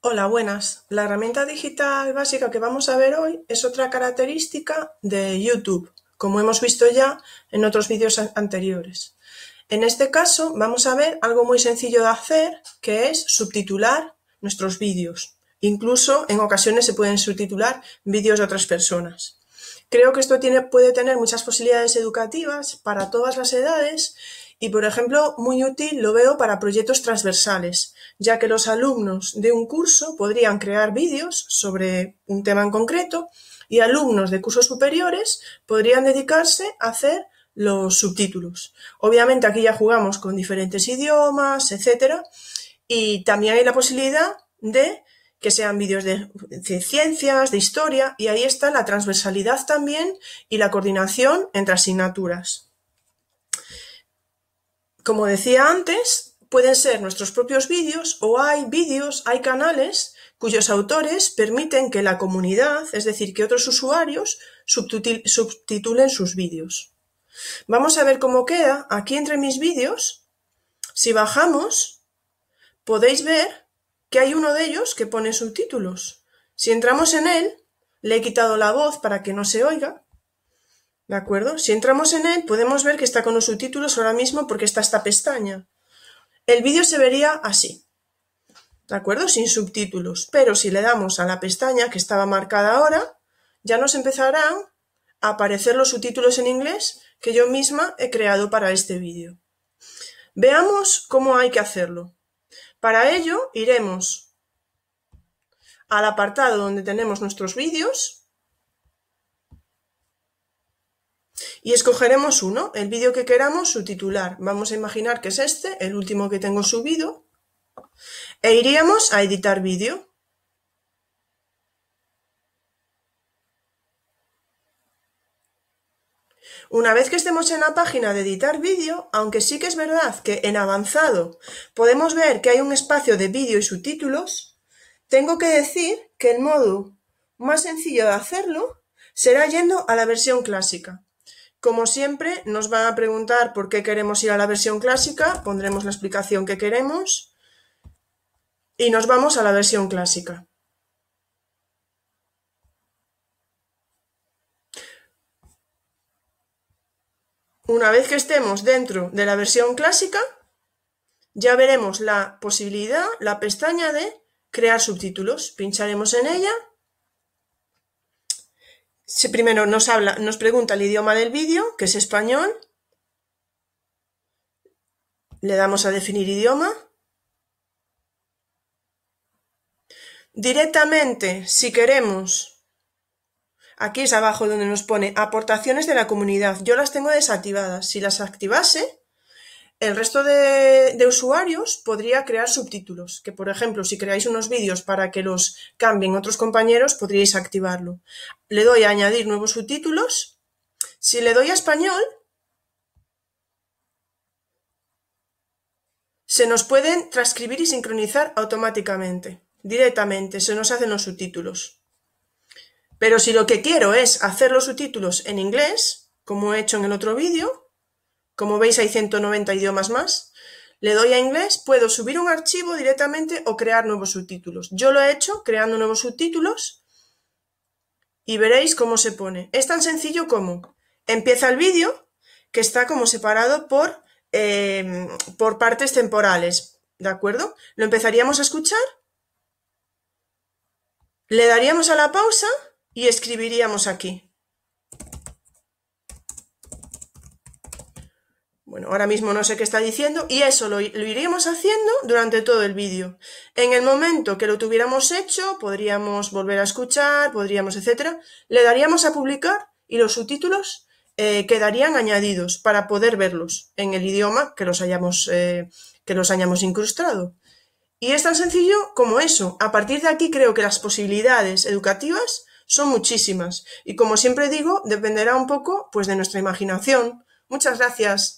Hola, buenas. La herramienta digital básica que vamos a ver hoy es otra característica de YouTube, como hemos visto ya en otros vídeos anteriores. En este caso vamos a ver algo muy sencillo de hacer, que es subtitular nuestros vídeos. Incluso en ocasiones se pueden subtitular vídeos de otras personas. Creo que esto tiene, puede tener muchas posibilidades educativas para todas las edades y por ejemplo, muy útil lo veo para proyectos transversales, ya que los alumnos de un curso podrían crear vídeos sobre un tema en concreto y alumnos de cursos superiores podrían dedicarse a hacer los subtítulos. Obviamente aquí ya jugamos con diferentes idiomas, etcétera, y también hay la posibilidad de que sean vídeos de, ciencias, de historia, y ahí está la transversalidad también y la coordinación entre asignaturas. Como decía antes, pueden ser nuestros propios vídeos o hay vídeos, hay canales cuyos autores permiten que la comunidad, es decir, que otros usuarios, subtitulen sus vídeos. Vamos a ver cómo queda aquí entre mis vídeos. Si bajamos, podéis ver que hay uno de ellos que pone subtítulos. Si entramos en él, le he quitado la voz para que no se oiga, ¿De acuerdo? Si entramos en él, podemos ver que está con los subtítulos ahora mismo porque está esta pestaña. El vídeo se vería así. ¿De acuerdo? Sin subtítulos. Pero si le damos a la pestaña que estaba marcada ahora, ya nos empezarán a aparecer los subtítulos en inglés que yo misma he creado para este vídeo. Veamos cómo hay que hacerlo. Para ello iremos al apartado donde tenemos nuestros vídeos Y escogeremos uno, el vídeo que queramos, subtitular. Vamos a imaginar que es este, el último que tengo subido. E iríamos a editar vídeo. Una vez que estemos en la página de editar vídeo, aunque sí que es verdad que en avanzado podemos ver que hay un espacio de vídeo y subtítulos, tengo que decir que el modo más sencillo de hacerlo será yendo a la versión clásica. Como siempre, nos van a preguntar por qué queremos ir a la versión clásica, pondremos la explicación que queremos y nos vamos a la versión clásica. Una vez que estemos dentro de la versión clásica, ya veremos la posibilidad, la pestaña de crear subtítulos. Pincharemos en ella si primero nos, nos pregunta el idioma del vídeo, que es español. Le damos a definir idioma. Directamente, si queremos, aquí es abajo donde nos pone aportaciones de la comunidad. Yo las tengo desactivadas. Si las activase, el resto de, usuarios podría crear subtítulos, que por ejemplo, si creáis unos vídeos para que los cambien otros compañeros, podríais activarlo. Le doy a añadir nuevos subtítulos. Si le doy a español, se nos pueden transcribir y sincronizar automáticamente, directamente, se nos hacen los subtítulos. Pero si lo que quiero es hacer los subtítulos en inglés, como he hecho en el otro vídeo, como veis hay 190 idiomas más. Le doy a inglés, puedo subir un archivo directamente o crear nuevos subtítulos. Yo lo he hecho creando nuevos subtítulos y veréis cómo se pone. Es tan sencillo como empieza el vídeo que está como separado por, em, por partes temporales, ¿de acuerdo? Lo empezaríamos a escuchar, le daríamos a la pausa y escribiríamos aquí. Bueno, ahora mismo no sé qué está diciendo y eso lo, iríamos haciendo durante todo el vídeo. En el momento que lo tuviéramos hecho, podríamos volver a escuchar, podríamos, etcétera, le daríamos a publicar y los subtítulos eh, quedarían añadidos para poder verlos en el idioma que los hayamos, eh, que los hayamos incrustado. Y es tan sencillo como eso. A partir de aquí creo que las posibilidades educativas son muchísimas. Y como siempre digo, dependerá un poco pues, de nuestra imaginación. Muchas gracias.